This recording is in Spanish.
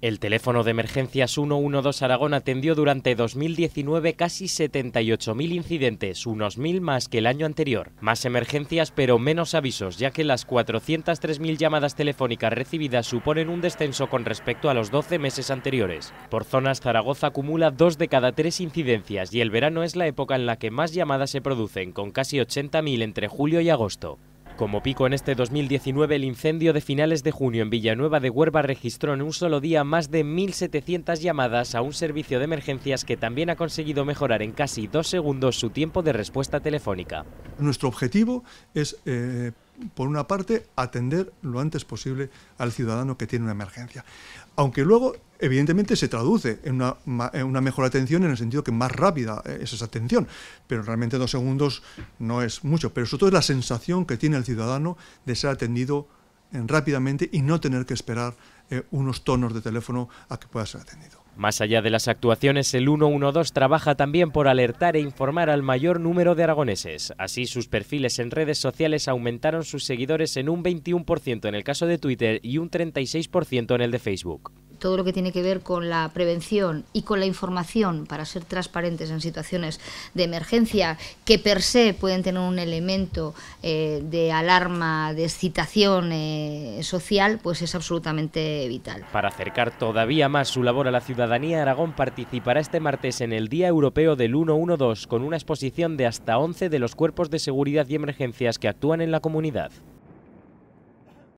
El teléfono de emergencias 112 Aragón atendió durante 2019 casi 78.000 incidentes, unos 1.000 más que el año anterior. Más emergencias pero menos avisos, ya que las 403.000 llamadas telefónicas recibidas suponen un descenso con respecto a los 12 meses anteriores. Por zonas, Zaragoza acumula dos de cada tres incidencias y el verano es la época en la que más llamadas se producen, con casi 80.000 entre julio y agosto. Como pico en este 2019, el incendio de finales de junio en Villanueva de Huerva registró en un solo día más de 1.700 llamadas a un servicio de emergencias que también ha conseguido mejorar en casi dos segundos su tiempo de respuesta telefónica. Nuestro objetivo es eh, por una parte, atender lo antes posible al ciudadano que tiene una emergencia. Aunque luego, evidentemente, se traduce en una, mejor atención en el sentido que más rápida eh, es esa atención. Pero realmente dos segundos no es mucho. Pero sobre todo es la sensación que tiene el ciudadano de ser atendido rápidamente y no tener que esperar eh, unos tonos de teléfono a que pueda ser atendido. Más allá de las actuaciones, el 112 trabaja también por alertar e informar al mayor número de aragoneses. Así, sus perfiles en redes sociales aumentaron sus seguidores en un 21% en el caso de Twitter y un 36% en el de Facebook todo lo que tiene que ver con la prevención y con la información para ser transparentes en situaciones de emergencia que per se pueden tener un elemento eh, de alarma, de excitación eh, social, pues es absolutamente vital. Para acercar todavía más su labor a la ciudadanía, Aragón participará este martes en el Día Europeo del 112 con una exposición de hasta 11 de los cuerpos de seguridad y emergencias que actúan en la comunidad.